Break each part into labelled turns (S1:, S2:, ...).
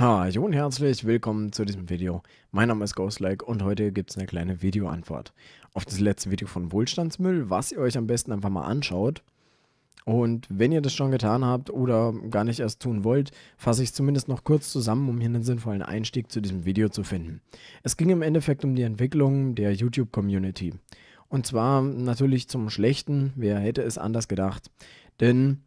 S1: Hallo und herzlich willkommen zu diesem Video. Mein Name ist Ghostlike und heute gibt es eine kleine Videoantwort auf das letzte Video von Wohlstandsmüll, was ihr euch am besten einfach mal anschaut. Und wenn ihr das schon getan habt oder gar nicht erst tun wollt, fasse ich es zumindest noch kurz zusammen, um hier einen sinnvollen Einstieg zu diesem Video zu finden. Es ging im Endeffekt um die Entwicklung der YouTube-Community. Und zwar natürlich zum Schlechten, wer hätte es anders gedacht. Denn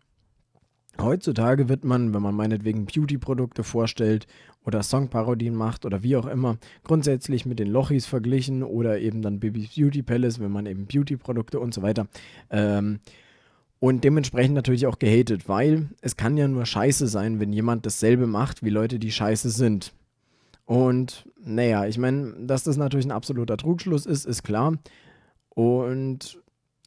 S1: Heutzutage wird man, wenn man meinetwegen Beauty-Produkte vorstellt oder Songparodien macht oder wie auch immer, grundsätzlich mit den Lochis verglichen oder eben dann Baby's Beauty Palace, wenn man eben Beauty-Produkte und so weiter. Ähm, und dementsprechend natürlich auch gehatet, weil es kann ja nur scheiße sein, wenn jemand dasselbe macht wie Leute, die scheiße sind. Und naja, ich meine, dass das natürlich ein absoluter Trugschluss ist, ist klar. Und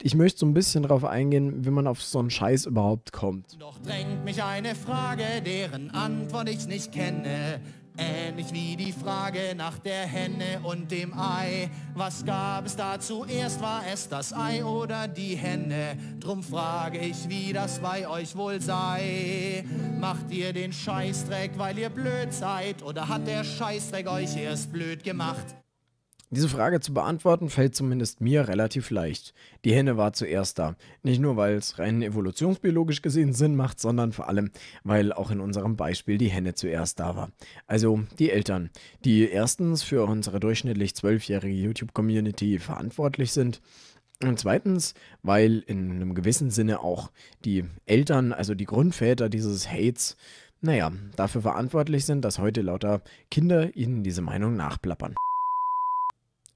S1: ich möchte so ein bisschen darauf eingehen, wie man auf so einen Scheiß überhaupt kommt. Doch drängt mich eine Frage, deren Antwort ich nicht kenne. Ähnlich wie die Frage nach der Henne und dem Ei. Was gab es da zuerst? War es das Ei oder die Henne? Drum frage ich, wie das bei euch wohl sei. Macht ihr den Scheißdreck, weil ihr blöd seid? Oder hat der Scheißdreck euch erst blöd gemacht? Diese Frage zu beantworten fällt zumindest mir relativ leicht. Die Henne war zuerst da. Nicht nur, weil es rein evolutionsbiologisch gesehen Sinn macht, sondern vor allem, weil auch in unserem Beispiel die Henne zuerst da war. Also die Eltern, die erstens für unsere durchschnittlich zwölfjährige YouTube-Community verantwortlich sind. Und zweitens, weil in einem gewissen Sinne auch die Eltern, also die Grundväter dieses Hates, naja, dafür verantwortlich sind, dass heute lauter Kinder ihnen diese Meinung nachplappern.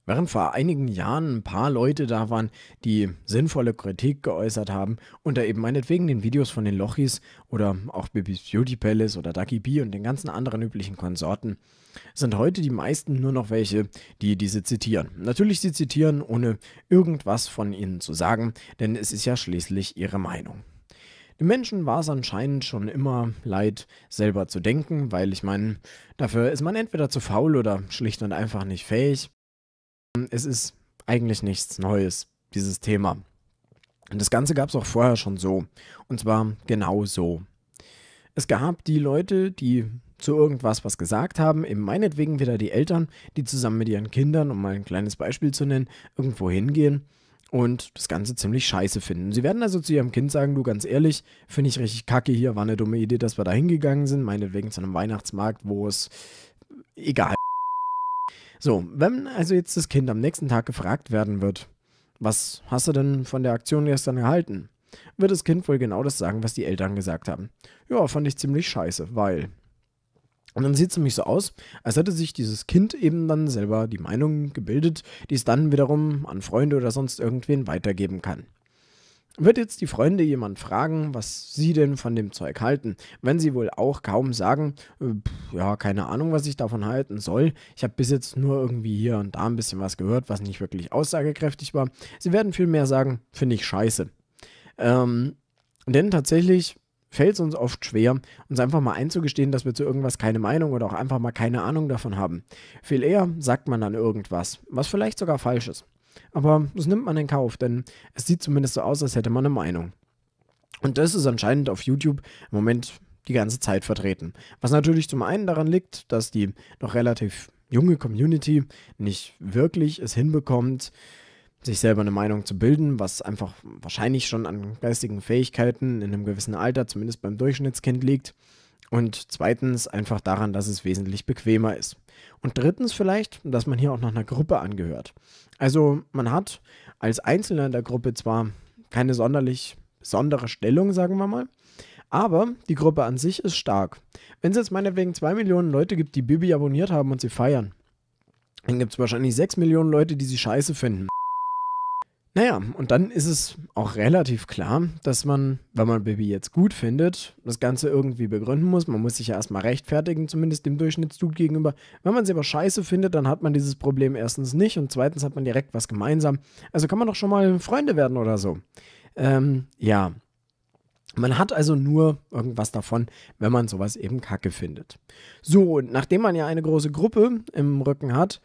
S1: Während vor einigen Jahren ein paar Leute da waren, die sinnvolle Kritik geäußert haben und da eben meinetwegen den Videos von den Lochis oder auch Bibis Beauty Palace oder Ducky Bee und den ganzen anderen üblichen Konsorten, sind heute die meisten nur noch welche, die diese zitieren. Natürlich sie zitieren, ohne irgendwas von ihnen zu sagen, denn es ist ja schließlich ihre Meinung. Dem Menschen war es anscheinend schon immer leid, selber zu denken, weil ich meine, dafür ist man entweder zu faul oder schlicht und einfach nicht fähig. Ähm, es ist eigentlich nichts Neues, dieses Thema. Und das Ganze gab es auch vorher schon so. Und zwar genau so. Es gab die Leute, die zu irgendwas was gesagt haben, eben meinetwegen wieder die Eltern, die zusammen mit ihren Kindern, um mal ein kleines Beispiel zu nennen, irgendwo hingehen und das Ganze ziemlich scheiße finden. Sie werden also zu ihrem Kind sagen, du ganz ehrlich, finde ich richtig kacke hier, war eine dumme Idee, dass wir da hingegangen sind, meinetwegen zu einem Weihnachtsmarkt, wo es egal so, wenn also jetzt das Kind am nächsten Tag gefragt werden wird, was hast du denn von der Aktion gestern erhalten? Wird das Kind wohl genau das sagen, was die Eltern gesagt haben. Ja, fand ich ziemlich scheiße, weil. Und dann sieht es nämlich so aus, als hätte sich dieses Kind eben dann selber die Meinung gebildet, die es dann wiederum an Freunde oder sonst irgendwen weitergeben kann. Wird jetzt die Freunde jemand fragen, was sie denn von dem Zeug halten, wenn sie wohl auch kaum sagen, äh, pff, ja, keine Ahnung, was ich davon halten soll. Ich habe bis jetzt nur irgendwie hier und da ein bisschen was gehört, was nicht wirklich aussagekräftig war. Sie werden vielmehr sagen, finde ich scheiße. Ähm, denn tatsächlich fällt es uns oft schwer, uns einfach mal einzugestehen, dass wir zu irgendwas keine Meinung oder auch einfach mal keine Ahnung davon haben. Viel eher sagt man dann irgendwas, was vielleicht sogar falsch ist. Aber das nimmt man in Kauf, denn es sieht zumindest so aus, als hätte man eine Meinung. Und das ist anscheinend auf YouTube im Moment die ganze Zeit vertreten. Was natürlich zum einen daran liegt, dass die noch relativ junge Community nicht wirklich es hinbekommt, sich selber eine Meinung zu bilden, was einfach wahrscheinlich schon an geistigen Fähigkeiten in einem gewissen Alter, zumindest beim Durchschnittskind, liegt. Und zweitens einfach daran, dass es wesentlich bequemer ist. Und drittens vielleicht, dass man hier auch nach einer Gruppe angehört. Also man hat als Einzelner in der Gruppe zwar keine sonderlich besondere Stellung, sagen wir mal, aber die Gruppe an sich ist stark. Wenn es jetzt meinetwegen zwei Millionen Leute gibt, die Bibi abonniert haben und sie feiern, dann gibt es wahrscheinlich sechs Millionen Leute, die sie scheiße finden. Naja, und dann ist es auch relativ klar, dass man, wenn man Baby jetzt gut findet, das Ganze irgendwie begründen muss. Man muss sich ja erstmal rechtfertigen, zumindest dem Durchschnittsdude gegenüber. Wenn man sie aber scheiße findet, dann hat man dieses Problem erstens nicht und zweitens hat man direkt was gemeinsam. Also kann man doch schon mal Freunde werden oder so. Ähm, ja. Man hat also nur irgendwas davon, wenn man sowas eben kacke findet. So, und nachdem man ja eine große Gruppe im Rücken hat,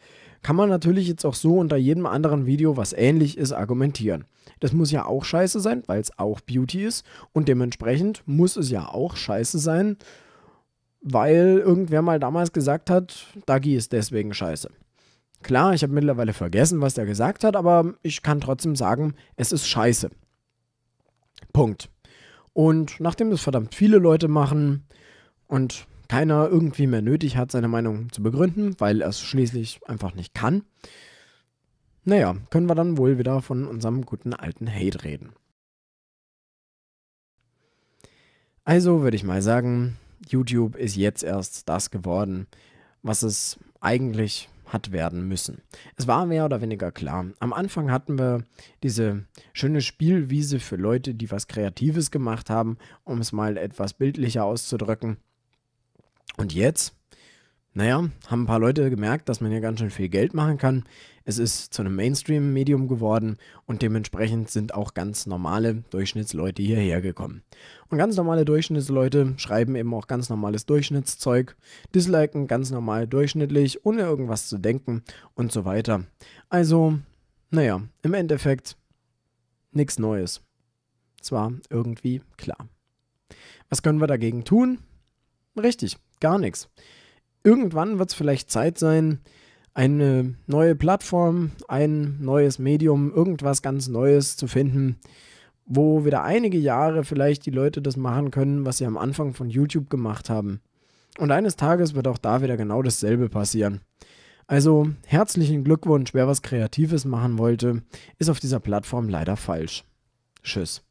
S1: kann man natürlich jetzt auch so unter jedem anderen Video, was ähnlich ist, argumentieren. Das muss ja auch scheiße sein, weil es auch Beauty ist und dementsprechend muss es ja auch scheiße sein, weil irgendwer mal damals gesagt hat, Dagi ist deswegen scheiße. Klar, ich habe mittlerweile vergessen, was der gesagt hat, aber ich kann trotzdem sagen, es ist scheiße. Punkt. Und nachdem das verdammt viele Leute machen und keiner irgendwie mehr nötig hat, seine Meinung zu begründen, weil er es schließlich einfach nicht kann. Naja, können wir dann wohl wieder von unserem guten alten Hate reden. Also würde ich mal sagen, YouTube ist jetzt erst das geworden, was es eigentlich hat werden müssen. Es war mehr oder weniger klar. Am Anfang hatten wir diese schöne Spielwiese für Leute, die was Kreatives gemacht haben, um es mal etwas bildlicher auszudrücken. Und jetzt, naja, haben ein paar Leute gemerkt, dass man hier ganz schön viel Geld machen kann. Es ist zu einem Mainstream-Medium geworden und dementsprechend sind auch ganz normale Durchschnittsleute hierher gekommen. Und ganz normale Durchschnittsleute schreiben eben auch ganz normales Durchschnittszeug, disliken ganz normal durchschnittlich, ohne irgendwas zu denken und so weiter. Also, naja, im Endeffekt nichts Neues. Zwar irgendwie klar. Was können wir dagegen tun? Richtig, Gar nichts. Irgendwann wird es vielleicht Zeit sein, eine neue Plattform, ein neues Medium, irgendwas ganz Neues zu finden, wo wieder einige Jahre vielleicht die Leute das machen können, was sie am Anfang von YouTube gemacht haben. Und eines Tages wird auch da wieder genau dasselbe passieren. Also herzlichen Glückwunsch, wer was Kreatives machen wollte, ist auf dieser Plattform leider falsch. Tschüss.